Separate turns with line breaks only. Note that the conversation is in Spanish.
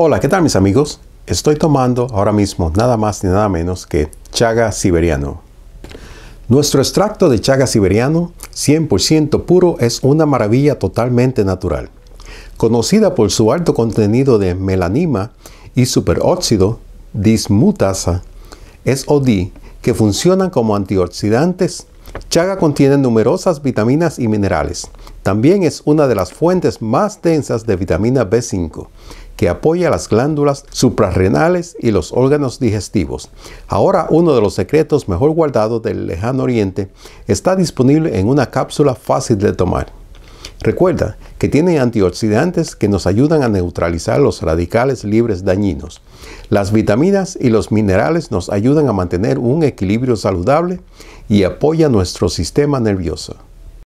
Hola, ¿qué tal mis amigos? Estoy tomando ahora mismo nada más ni nada menos que chaga siberiano. Nuestro extracto de chaga siberiano, 100% puro, es una maravilla totalmente natural. Conocida por su alto contenido de melanima y superóxido dismutasa, es SOD, que funcionan como antioxidantes Chaga contiene numerosas vitaminas y minerales. También es una de las fuentes más densas de vitamina B5, que apoya las glándulas suprarrenales y los órganos digestivos. Ahora uno de los secretos mejor guardados del lejano oriente está disponible en una cápsula fácil de tomar. Recuerda que tiene antioxidantes que nos ayudan a neutralizar los radicales libres dañinos. Las vitaminas y los minerales nos ayudan a mantener un equilibrio saludable y apoya nuestro sistema nervioso.